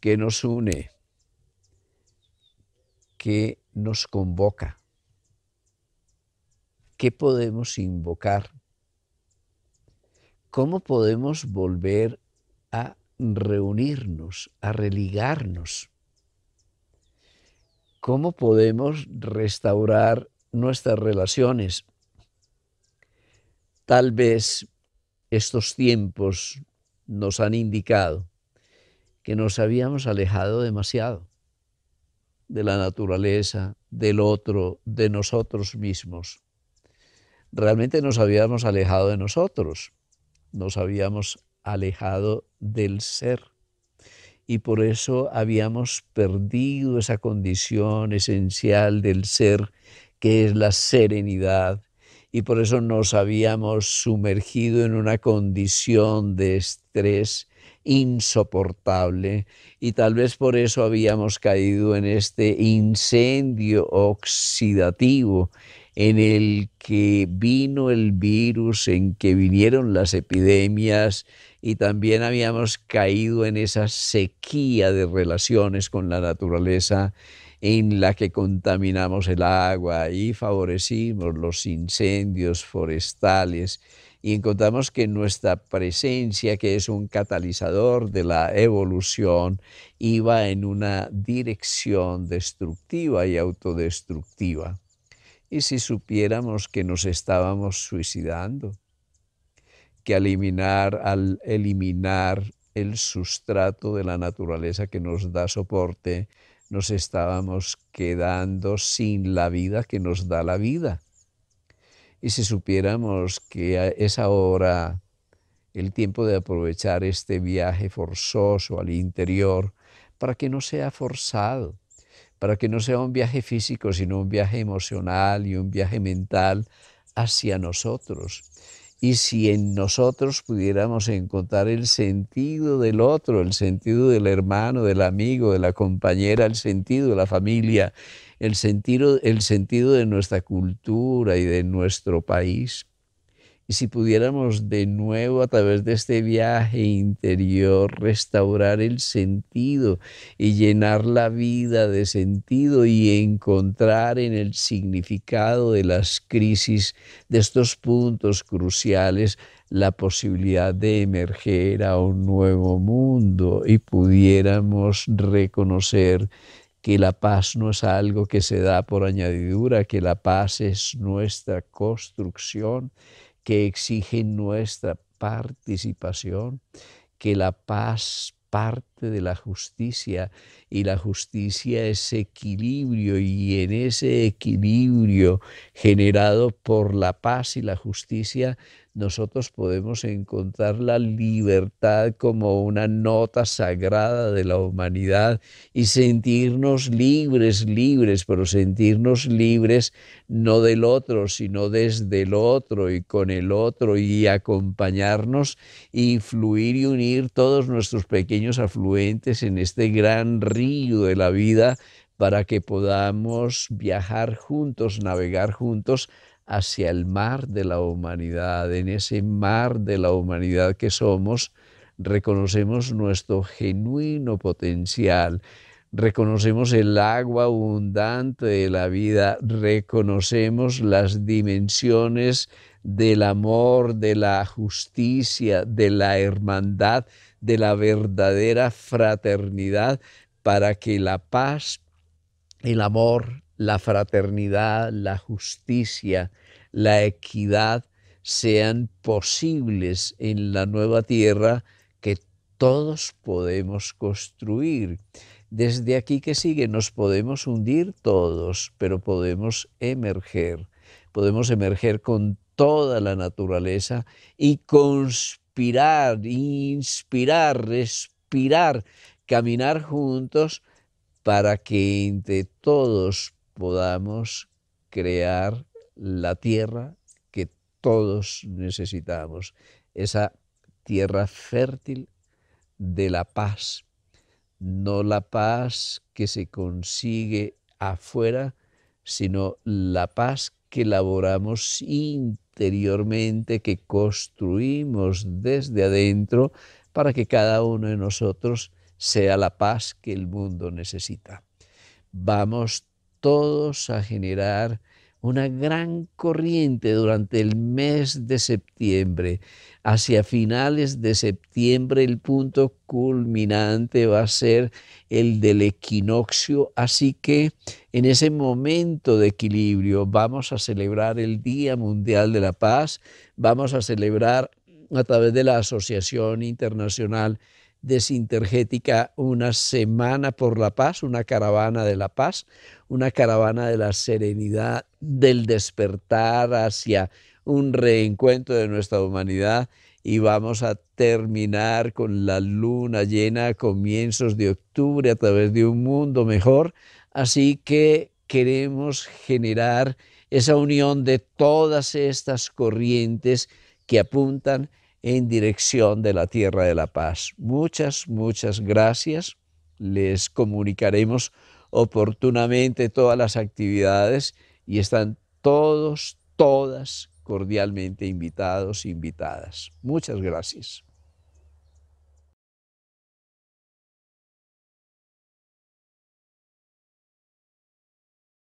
que nos une, que nos convoca. ¿Qué podemos invocar? ¿Cómo podemos volver a reunirnos, a religarnos? ¿Cómo podemos restaurar nuestras relaciones? Tal vez estos tiempos nos han indicado que nos habíamos alejado demasiado de la naturaleza, del otro, de nosotros mismos. Realmente nos habíamos alejado de nosotros, nos habíamos alejado del ser y por eso habíamos perdido esa condición esencial del ser que es la serenidad y por eso nos habíamos sumergido en una condición de estrés insoportable y tal vez por eso habíamos caído en este incendio oxidativo en el que vino el virus, en que vinieron las epidemias y también habíamos caído en esa sequía de relaciones con la naturaleza en la que contaminamos el agua y favorecimos los incendios forestales y encontramos que nuestra presencia, que es un catalizador de la evolución, iba en una dirección destructiva y autodestructiva. Y si supiéramos que nos estábamos suicidando, que al eliminar, al eliminar el sustrato de la naturaleza que nos da soporte, nos estábamos quedando sin la vida que nos da la vida y si supiéramos que es ahora el tiempo de aprovechar este viaje forzoso al interior para que no sea forzado, para que no sea un viaje físico, sino un viaje emocional y un viaje mental hacia nosotros. Y si en nosotros pudiéramos encontrar el sentido del otro, el sentido del hermano, del amigo, de la compañera, el sentido de la familia, el sentido, el sentido de nuestra cultura y de nuestro país, y si pudiéramos de nuevo a través de este viaje interior restaurar el sentido y llenar la vida de sentido y encontrar en el significado de las crisis, de estos puntos cruciales, la posibilidad de emerger a un nuevo mundo y pudiéramos reconocer que la paz no es algo que se da por añadidura, que la paz es nuestra construcción que exigen nuestra participación, que la paz parte de la justicia y la justicia es equilibrio y en ese equilibrio generado por la paz y la justicia nosotros podemos encontrar la libertad como una nota sagrada de la humanidad y sentirnos libres, libres, pero sentirnos libres no del otro, sino desde el otro y con el otro y acompañarnos y fluir y unir todos nuestros pequeños afluentes en este gran río de la vida para que podamos viajar juntos, navegar juntos hacia el mar de la humanidad. En ese mar de la humanidad que somos, reconocemos nuestro genuino potencial, reconocemos el agua abundante de la vida, reconocemos las dimensiones del amor, de la justicia, de la hermandad, de la verdadera fraternidad, para que la paz, el amor, la fraternidad, la justicia, la equidad sean posibles en la nueva tierra que todos podemos construir. Desde aquí que sigue, nos podemos hundir todos, pero podemos emerger. Podemos emerger con toda la naturaleza y conspirar, inspirar, respirar, caminar juntos para que entre todos podamos crear la tierra que todos necesitamos, esa tierra fértil de la paz, no la paz que se consigue afuera, sino la paz que elaboramos interiormente, que construimos desde adentro, para que cada uno de nosotros sea la paz que el mundo necesita. Vamos todos a generar una gran corriente durante el mes de septiembre. Hacia finales de septiembre el punto culminante va a ser el del equinoccio, así que en ese momento de equilibrio vamos a celebrar el Día Mundial de la Paz, vamos a celebrar a través de la Asociación Internacional de Sintergética una semana por la paz, una caravana de la paz, una caravana de la serenidad, del despertar hacia un reencuentro de nuestra humanidad y vamos a terminar con la luna llena a comienzos de octubre a través de un mundo mejor. Así que queremos generar esa unión de todas estas corrientes que apuntan en dirección de la tierra de la paz. Muchas, muchas gracias. Les comunicaremos oportunamente todas las actividades y están todos, todas cordialmente invitados, invitadas. Muchas gracias.